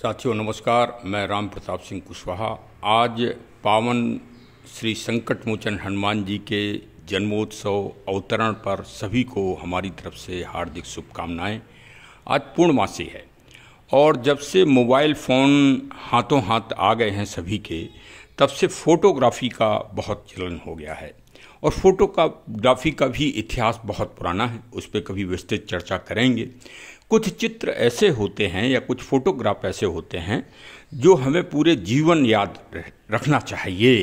साथियों नमस्कार मैं राम प्रताप सिंह कुशवाहा आज पावन श्री संकट मोचन हनुमान जी के जन्मोत्सव अवतरण पर सभी को हमारी तरफ से हार्दिक शुभकामनाएं आज पूर्णमासी है और जब से मोबाइल फ़ोन हाथों हाथ आ गए हैं सभी के तब से फ़ोटोग्राफ़ी का बहुत चलन हो गया है और ग्राफी का भी इतिहास बहुत पुराना है उस पर कभी विस्तृत चर्चा करेंगे कुछ चित्र ऐसे होते हैं या कुछ फोटोग्राफ ऐसे होते हैं जो हमें पूरे जीवन याद रखना चाहिए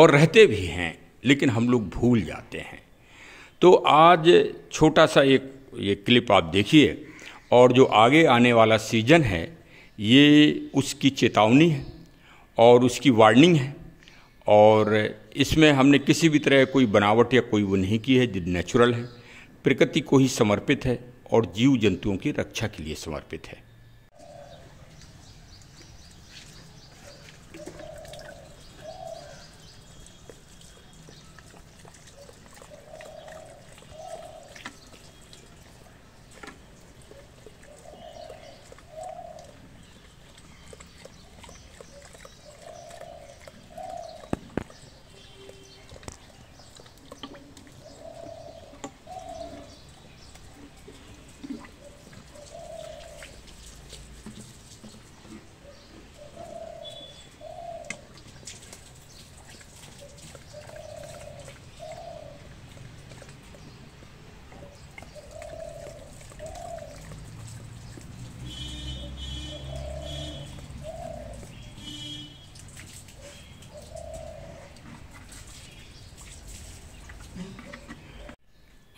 और रहते भी हैं लेकिन हम लोग भूल जाते हैं तो आज छोटा सा एक ये क्लिप आप देखिए और जो आगे आने वाला सीजन है ये उसकी चेतावनी है और उसकी वार्निंग है और इसमें हमने किसी भी तरह कोई बनावट या कोई वो नहीं की है जो नेचुरल है प्रकृति को ही समर्पित है और जीव जंतुओं की रक्षा के लिए समर्पित है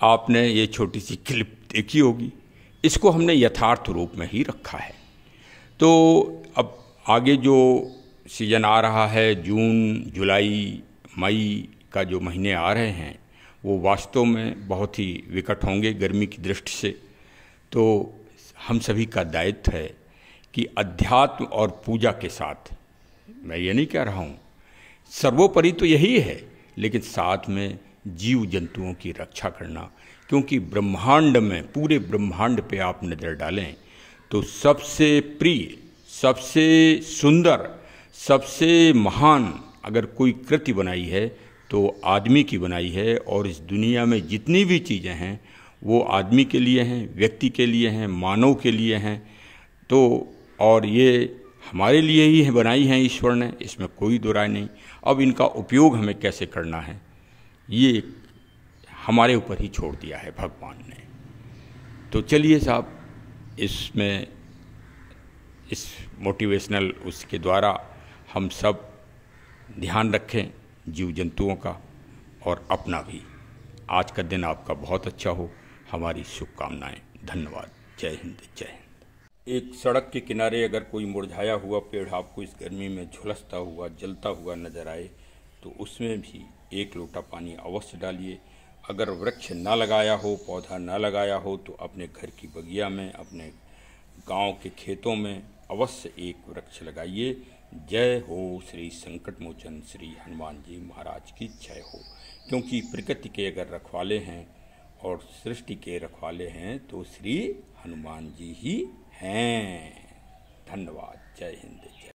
आपने ये छोटी सी क्लिप देखी होगी इसको हमने यथार्थ रूप में ही रखा है तो अब आगे जो सीजन आ रहा है जून जुलाई मई का जो महीने आ रहे हैं वो वास्तव में बहुत ही विकट होंगे गर्मी की दृष्टि से तो हम सभी का दायित्व है कि अध्यात्म और पूजा के साथ मैं ये नहीं कह रहा हूँ सर्वोपरि तो यही है लेकिन साथ में जीव जंतुओं की रक्षा करना क्योंकि ब्रह्मांड में पूरे ब्रह्मांड पे आप नज़र डालें तो सबसे प्रिय सबसे सुंदर सबसे महान अगर कोई कृति बनाई है तो आदमी की बनाई है और इस दुनिया में जितनी भी चीज़ें हैं वो आदमी के लिए हैं व्यक्ति के लिए हैं मानव के लिए हैं तो और ये हमारे लिए ही है, बनाई हैं ईश्वर ने इसमें कोई दो राय नहीं अब इनका उपयोग हमें कैसे करना है ये हमारे ऊपर ही छोड़ दिया है भगवान ने तो चलिए साहब इसमें इस मोटिवेशनल उसके द्वारा हम सब ध्यान रखें जीव जंतुओं का और अपना भी आज का दिन आपका बहुत अच्छा हो हमारी शुभकामनाएं धन्यवाद जय हिंद जय हिंद एक सड़क के किनारे अगर कोई मुरझाया हुआ पेड़ आपको इस गर्मी में झुलसता हुआ जलता हुआ नजर आए तो उसमें भी एक लोटा पानी अवश्य डालिए अगर वृक्ष ना लगाया हो पौधा ना लगाया हो तो अपने घर की बगिया में अपने गांव के खेतों में अवश्य एक वृक्ष लगाइए जय हो श्री संकट मोचन श्री हनुमान जी महाराज की जय हो क्योंकि प्रकृति के अगर रखवाले हैं और सृष्टि के रखवाले हैं तो श्री हनुमान जी ही हैं धन्यवाद जय हिंद जय